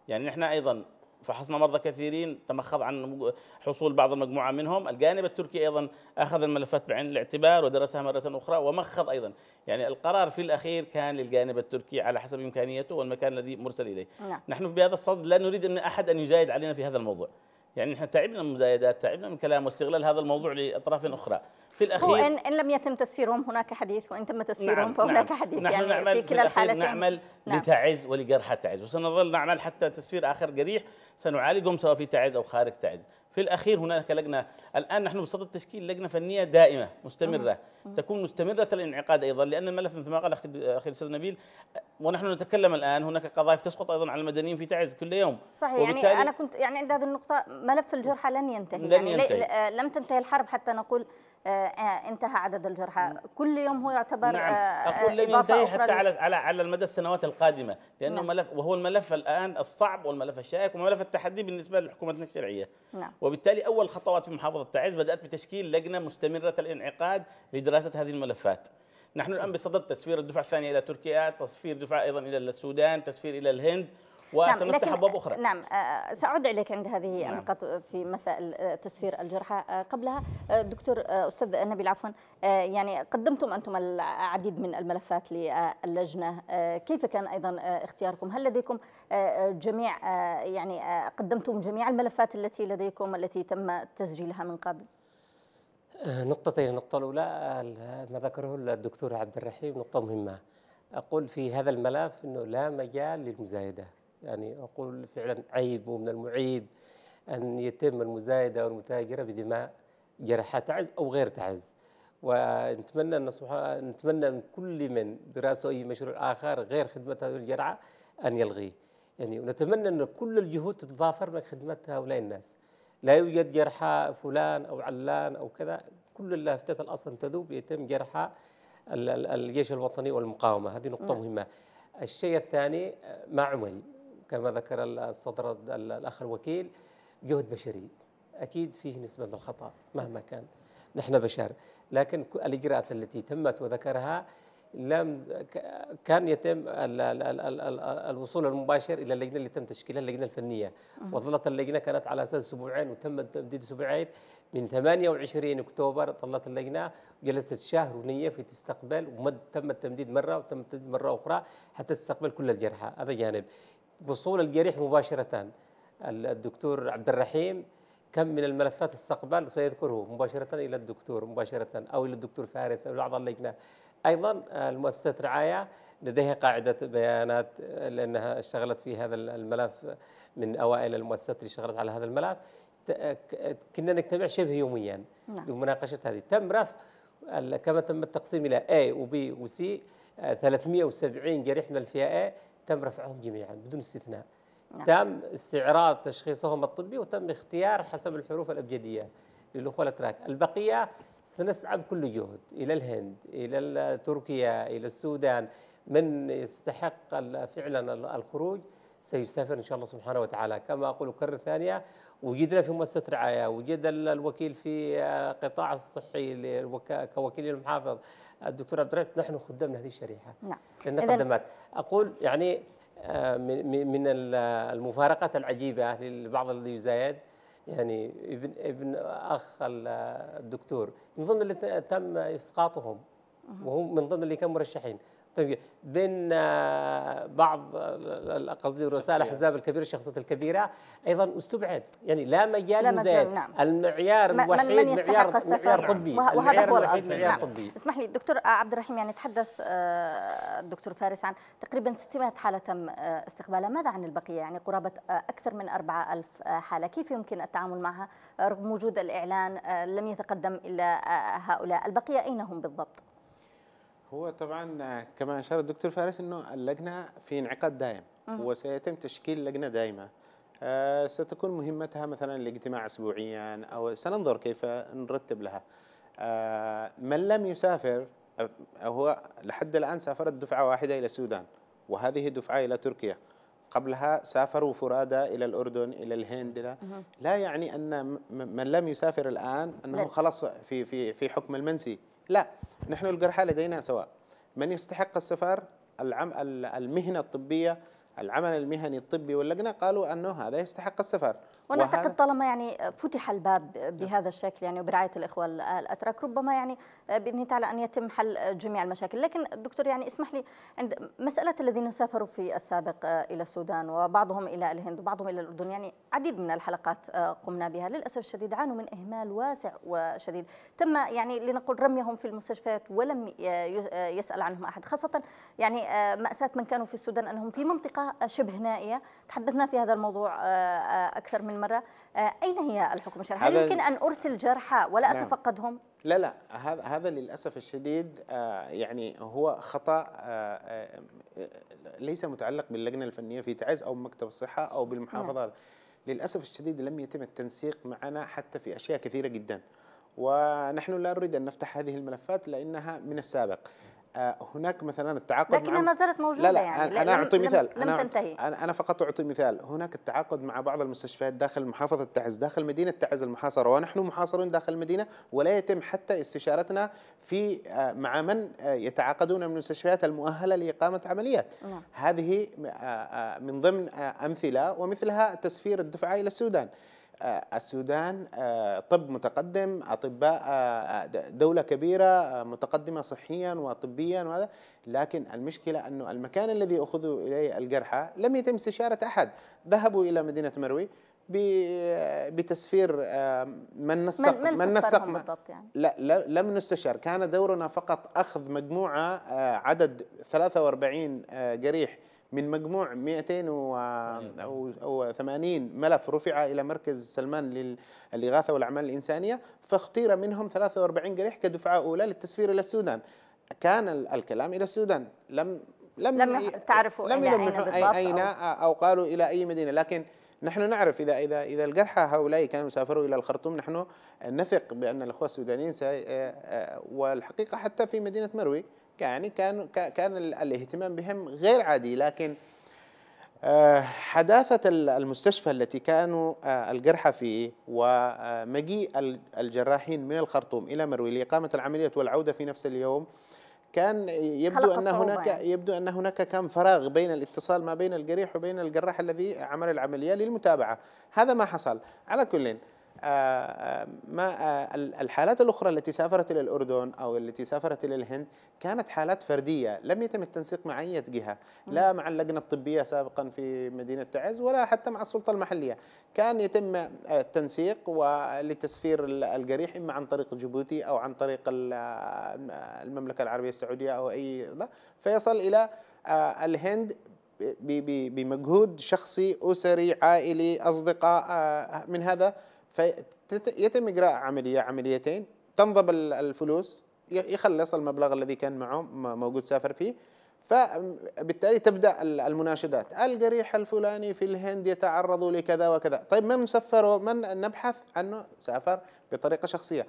يعني نحن أيضا فحصنا مرضى كثيرين تمخض عن حصول بعض المجموعة منهم الجانب التركي أيضا أخذ الملفات بعين الاعتبار ودرسها مرة أخرى ومخض أيضا يعني القرار في الأخير كان للجانب التركي على حسب إمكانيته والمكان الذي مرسل إليه نعم. نحن بهذا الصدد لا نريد أن أحد أن يجايد علينا في هذا الموضوع يعني نحن تعبنا من مزايدات تعبنا من كلام واستغلال هذا الموضوع لأطراف أخرى في الاخير هو إن, لم يتم تسفيرهم هناك حديث وان تم تسفيرهم نعم فهناك نعم حديث نحن يعني نعمل في كلا الحالتين نعمل نعم لتعز ولجرحى تعز وسنظل نعمل حتى تسفير اخر جريح سنعالجهم سواء في تعز او خارج تعز في الاخير هناك لجنه الان نحن بصدد تشكيل لجنه فنيه دائمه مستمره تكون مستمره الانعقاد ايضا لان الملف مثل ما قال اخي الاستاذ نبيل ونحن نتكلم الان هناك قضايا تسقط ايضا على المدنيين في تعز كل يوم صحيح يعني انا كنت يعني عند هذه النقطه ملف الجرحى لن ينتهي لن يعني ينتهي. لم تنتهي الحرب حتى نقول آه، آه، انتهى عدد الجرحى نعم. كل يوم هو يعتبر نعم. آه، أقول لن ينتهي حتى على على على المدى السنوات القادمة لأنه نعم. ملف وهو الملف الآن الصعب والملف الشائك وملف التحدي بالنسبة لحكومتنا الشرعية نعم. وبالتالي أول خطوات في محافظة تعز بدأت بتشكيل لجنة مستمرة الانعقاد لدراسة هذه الملفات نحن الآن بصدد تسفير الدفعة الثانية إلى تركيا تصفير دفعة أيضا إلى السودان تسفير إلى الهند نعم، وسنفتح ابواب اخرى نعم آه، آه، ساعود اليك عند هذه نعم. النقاط في مسائل آه، تسفير الجرحى قبلها دكتور استاذ نبيل عفوا يعني قدمتم انتم العديد من الملفات للجنه كيف كان ايضا اختياركم هل لديكم جميع يعني قدمتم جميع الملفات التي لديكم التي تم تسجيلها من قبل نقطتين النقطة الأولى ما ذكره الدكتور عبد الرحيم نقطة مهمة أقول في هذا الملف أنه لا مجال للمزايدة يعني أقول فعلا عيب ومن المعيب أن يتم المزايدة والمتاجرة بدماء جرحى تعز أو غير تعز ونتمنى أن نتمنى من كل من برأسه أي مشروع آخر غير خدمة هذه الجرعة أن يلغيه يعني ونتمنى أن كل الجهود تتضافر من خدمة هؤلاء الناس لا يوجد جرحى فلان أو علان أو كذا كل اللافتات الأصل تذوب يتم جرحى الجيش الوطني والمقاومة هذه نقطة نعم. مهمة الشيء الثاني آه، ما عمل كما ذكر الصدر الأخ الوكيل جهد بشري أكيد فيه نسبة من الخطأ مهما كان نحن بشر لكن الإجراءات التي تمت وذكرها لم كان يتم الوصول المباشر الى اللجنه اللي تم تشكيلها اللجنه الفنيه وظلت اللجنه كانت على اساس اسبوعين وتم تمديد اسبوعين من 28 اكتوبر ظلت اللجنه جلست شهر ونيه في تستقبل وتم التمديد مره وتم التمديد مره اخرى حتى تستقبل كل الجرحى هذا جانب وصول الجريح مباشرة الدكتور عبد الرحيم كم من الملفات استقبال سيذكره مباشرة إلى الدكتور مباشرة أو إلى الدكتور فارس أو إلى أعضاء اللجنة أيضا آه، مؤسسة رعاية لديها قاعدة بيانات آه، لأنها اشتغلت في هذا الملف من أوائل المؤسسات اللي اشتغلت على هذا الملف كنا نجتمع شبه يوميا نعم. لمناقشة هذه تم رفع كما تم التقسيم إلى A و B و C 370 آه، جريح من الفئة A تم رفعهم جميعا بدون استثناء نعم. تم استعراض تشخيصهم الطبي وتم اختيار حسب الحروف الأبجدية للأخوة الأتراك البقية سنسعى بكل جهد إلى الهند إلى تركيا إلى السودان من يستحق فعلا الخروج سيسافر إن شاء الله سبحانه وتعالى كما أقول اكرر ثانية وجدنا في مؤسسة رعاية وجد الوكيل في القطاع الصحي كوكيل المحافظ الدكتور عبد الرحيم نحن خدام هذه الشريحه نعم لان خدمات اقول يعني آه، من المفارقات العجيبه للبعض الذي يزايد يعني ابن ابن اخ الدكتور من ضمن اللي تم اسقاطهم وهم من ضمن اللي كانوا مرشحين طيب، بين آه، بعض آه، قصدي رؤساء الاحزاب الكبيره الشخصيات الكبيره ايضا استبعد يعني لا مجال لا مجال نعم. المعيار الوحيد من يستحق معيار, معيار طبي وهذا هو الاصل نعم. طبي اسمح لي الدكتور آه، عبد الرحيم يعني تحدث الدكتور فارس عن تقريبا 600 حاله تم استقبالها ماذا عن البقيه يعني قرابه اكثر من 4000 حاله كيف يمكن التعامل معها رغم وجود الاعلان لم يتقدم الا هؤلاء البقيه اين هم بالضبط هو طبعا كما اشار الدكتور فارس انه اللجنه في انعقاد دائم أه. وسيتم تشكيل لجنه دائمه آه ستكون مهمتها مثلا الاجتماع اسبوعيا او سننظر كيف نرتب لها آه من لم يسافر آه، هو لحد الان سافرت دفعه واحده الى السودان وهذه دفعه الى تركيا قبلها سافروا فرادى الى الاردن الى الهند لا, لا يعني ان من لم يسافر الان انه خلاص في في في حكم المنسي لا نحن الجرحى لدينا سواء من يستحق السفر العم المهنة الطبية العمل المهني الطبي واللجنة قالوا أنه هذا يستحق السفر وانا اعتقد طالما يعني فتح الباب نعم. بهذا الشكل يعني وبرعايه الاخوه الاتراك ربما يعني باذن تعالى ان يتم حل جميع المشاكل، لكن دكتور يعني اسمح لي عند مساله الذين سافروا في السابق الى السودان وبعضهم الى الهند وبعضهم الى الاردن يعني عديد من الحلقات قمنا بها للاسف الشديد عانوا من اهمال واسع وشديد، تم يعني لنقل رميهم في المستشفيات ولم يسال عنهم احد خاصه يعني آه، ماساه من كانوا في السودان انهم في منطقه شبه نائيه، تحدثنا في هذا الموضوع آه، آه، اكثر من عن مرة آه، أين هي الحكومة الشرعية؟ هل يمكن أن أرسل جرحى ولا نعم. أتفقدهم؟ لا لا هذا هذا للأسف الشديد آه، يعني هو خطأ آه، ليس متعلق باللجنة الفنية في تعز أو مكتب الصحة أو بالمحافظة نعم. للأسف الشديد لم يتم التنسيق معنا حتى في أشياء كثيرة جدا ونحن لا نريد أن نفتح هذه الملفات لأنها من السابق آه، هناك مثلا التعاقد لكنها ما زالت موجوده لا لا يعني انا اعطي مثال لم أنا تنتهي انا فقط اعطي مثال هناك التعاقد مع بعض المستشفيات داخل محافظه تعز داخل مدينه تعز المحاصره ونحن محاصرون داخل المدينه ولا يتم حتى استشارتنا في آه، مع من آه، يتعاقدون من المستشفيات المؤهله لاقامه عمليات نعم. هذه من ضمن امثله ومثلها تسفير الدفعه الى السودان آه، السودان آه، طب متقدم اطباء آه، دوله كبيره متقدمه صحيا وطبيا وهذا لكن المشكله انه المكان الذي اخذوا اليه الجرحى لم يتم استشاره احد ذهبوا الى مدينه مروي بتسفير من نسق من, من نسق بالضبط يعني لا, لا لم نستشر كان دورنا فقط اخذ مجموعه عدد 43 جريح من مجموع 280 ملف رفع إلى مركز سلمان للإغاثة والأعمال الإنسانية فاختير منهم 43 جريح كدفعة أولى للتسفير إلى السودان كان الكلام إلى السودان لم لم لم تعرفوا لم أين, أين أو, أو قالوا إلى أي مدينة لكن نحن نعرف إذا إذا إذا الجرحى هؤلاء كانوا سافروا إلى الخرطوم نحن نثق بأن الأخوة السودانيين آه، آه، والحقيقة حتى في مدينة مروي يعني كان كان الاهتمام بهم غير عادي لكن آه، حداثة المستشفى التي كانوا آه، الجرحى فيه ومجيء آه، الجراحين من الخرطوم إلى مروي لإقامة العملية والعودة في نفس اليوم كان يبدو أن هناك يعني. يبدو أن هناك كان فراغ بين الاتصال ما بين الجريح وبين الجراح الذي عمل العملية للمتابعة هذا ما حصل على كل ما آه، الحالات الأخرى التي سافرت إلى الأردن أو التي سافرت إلى الهند كانت حالات فردية لم يتم التنسيق مع أي جهة لا مع اللجنة الطبية سابقا في مدينة تعز ولا حتى مع السلطة المحلية كان يتم آه، التنسيق ولتسفير الجريح إما عن طريق جيبوتي أو عن طريق آه، المملكة العربية السعودية أو أي فيصل إلى الهند بمجهود شخصي أسري عائلي أصدقاء من هذا فيتم اجراء عمليه عمليتين تنضب الفلوس يخلص المبلغ الذي كان معه موجود سافر فيه فبالتالي تبدا المناشدات الجريح الفلاني في الهند يتعرض لكذا وكذا طيب من سفر من نبحث عنه سافر بطريقه شخصيه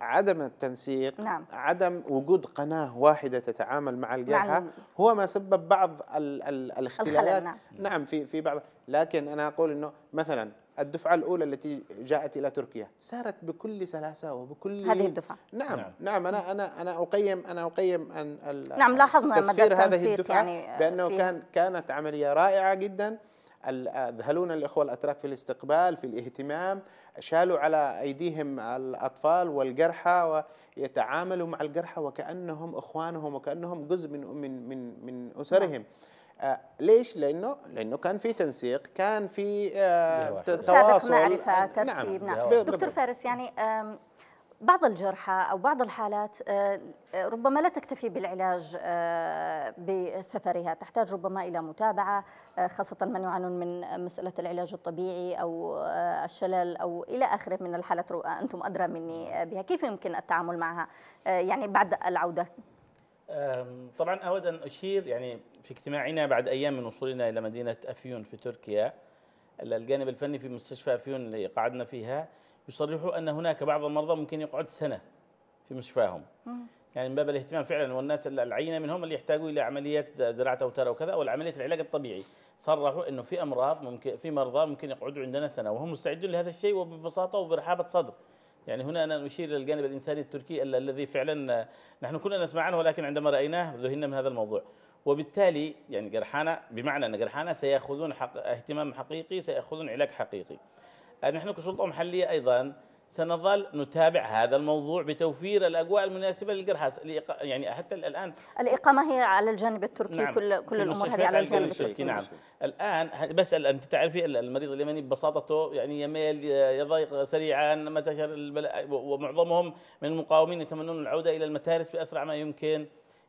عدم التنسيق نعم. عدم وجود قناة واحدة تتعامل مع الجرحى نعم. هو ما سبب بعض ال ال الاختلالات نعم. نعم في في بعض لكن أنا أقول أنه مثلا الدفعة الأولى التي جاءت إلى تركيا سارت بكل سلاسة وبكل هذه الدفعة نعم نعم, نعم أنا أنا أنا أقيم أنا أقيم أن نعم لاحظنا تسفير هذه الدفعة يعني آه، بأنه كان كانت عملية رائعة جدا ذهلونا الإخوة الأتراك في الاستقبال في الاهتمام شالوا على أيديهم الأطفال والجرحى ويتعاملوا مع الجرحى وكأنهم إخوانهم وكأنهم جزء من من من من أسرهم نعم. آه، ليش؟ لانه لانه كان في تنسيق، كان في آه، تواصل معرفه نعم، ترتيب نعم, نعم. دكتور فارس يعني بعض الجرحى او بعض الحالات آه، ربما لا تكتفي بالعلاج بسفرها، تحتاج ربما الى متابعه خاصه من يعانون من مساله العلاج الطبيعي او الشلل او الى اخره من الحالات انتم ادرى مني بها، كيف يمكن التعامل معها؟ يعني بعد العوده طبعا أود أن أشير يعني في اجتماعنا بعد أيام من وصولنا إلى مدينة أفيون في تركيا الجانب الفني في مستشفى أفيون اللي قعدنا فيها يصرحوا أن هناك بعض المرضى ممكن يقعد سنة في مستشفاهم يعني من باب الاهتمام فعلا والناس العينه منهم اللي يحتاجوا الى عمليه زراعه اوتار وكذا او عمليه العلاج الطبيعي صرحوا انه في امراض ممكن في مرضى ممكن يقعدوا عندنا سنه وهم مستعدون لهذا الشيء وببساطه وبرحابه صدر يعني هنا أنا نشير إلى الجانب الإنساني التركي الذي فعلا نحن كنا نسمع عنه ولكن عندما رأيناه ذهلنا من هذا الموضوع وبالتالي يعني جرحانا بمعنى أن جرحانا سيأخذون حق اهتمام حقيقي سيأخذون علاج حقيقي نحن كسلطة محلية أيضا سنظل نتابع هذا الموضوع بتوفير الاجواء المناسبه للجرحى يعني حتى الان الاقامه هي على الجانب التركي نعم كل كل الامور هذه على الجانب التركي نعم الان بسال انت تعرفي المريض اليمني ببساطته يعني يميل يضيق سريعا متى ومعظمهم من المقاومين يتمنون العوده الى المتارس باسرع ما يمكن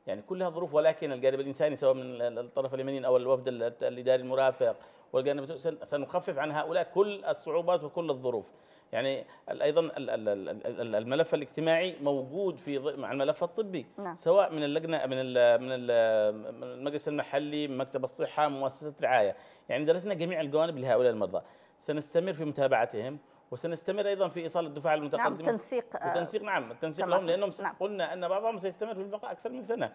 يعني كلها ظروف ولكن الجانب الانساني سواء من الطرف اليمني او الوفد الاداري المرافق والجانب سنخفف عن هؤلاء كل الصعوبات وكل الظروف يعني ايضا الملف الاجتماعي موجود في مع الملف الطبي نعم. سواء من اللجنه من من المجلس المحلي مكتب الصحه مؤسسه رعايه يعني درسنا جميع الجوانب لهؤلاء المرضى سنستمر في متابعتهم وسنستمر ايضا في ايصال الدفاع نعم، المتقدمه آه، نعم تنسيق وتنسيق نعم التنسيق لهم لانهم نعم. قلنا ان بعضهم سيستمر في البقاء اكثر من سنه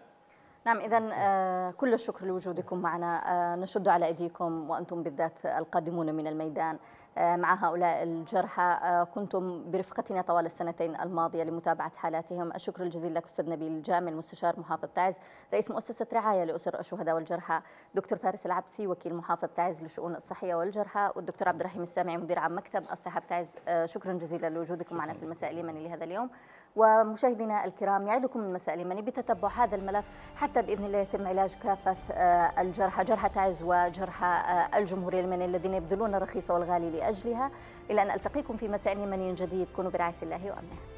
نعم إذا آه، كل الشكر لوجودكم معنا آه، نشد على أيديكم وأنتم بالذات القادمون من الميدان آه، مع هؤلاء الجرحى كنتم برفقتنا طوال السنتين الماضية لمتابعة حالاتهم الشكر الجزيل لك أستاذ نبيل الجامع المستشار محافظ تعز رئيس مؤسسة رعاية لأسر الشهداء والجرحى دكتور فارس العبسي وكيل محافظ تعز للشؤون الصحية والجرحى والدكتور عبد الرحيم السامعي مدير عام مكتب الصحة بتعز شكرا جزيلا لوجودكم معنا في المساء اليمني لهذا اليوم ومشاهدينا الكرام يعدكم المساء اليمني بتتبع هذا الملف حتى باذن الله يتم علاج كافه آه، الجرحى جرحى تعز وجرحى آه، الجمهوريه اليمنيه الذين يبذلون الرخيص والغالي لاجلها الى ان التقيكم في مساء يمني جديد كونوا برعايه الله وامنه